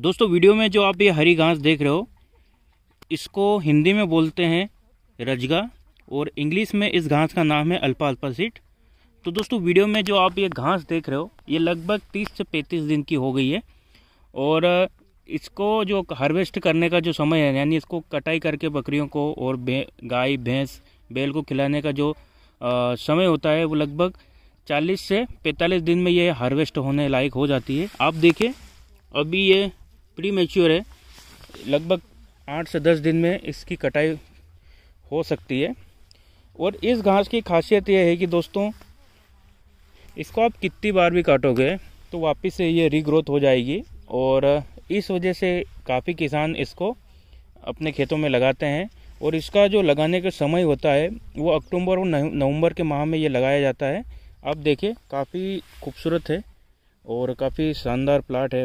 दोस्तों वीडियो में जो आप ये हरी घास देख रहे हो इसको हिंदी में बोलते हैं रजगा और इंग्लिश में इस घास का नाम है अल्पा अल्पा सीट तो दोस्तों वीडियो में जो आप ये घास देख रहे हो ये लगभग 30 से 35 दिन की हो गई है और इसको जो हार्वेस्ट करने का जो समय है यानी इसको कटाई करके बकरियों को और भे, गाय भैंस बैल को खिलाने का जो आ, समय होता है वो लगभग 40 से 45 दिन में ये हार्वेस्ट होने लायक हो जाती है आप देखें अभी ये प्री मेच्योर है लगभग आठ से दस दिन में इसकी कटाई हो सकती है और इस घास की खासियत यह है कि दोस्तों इसको आप कितनी बार भी काटोगे तो वापस से ये रीग्रोथ हो जाएगी और इस वजह से काफ़ी किसान इसको अपने खेतों में लगाते हैं और इसका जो लगाने का समय होता है वो अक्टूबर और नवंबर के माह में ये लगाया जाता है आप देखिए काफ़ी खूबसूरत है और काफ़ी शानदार प्लाट है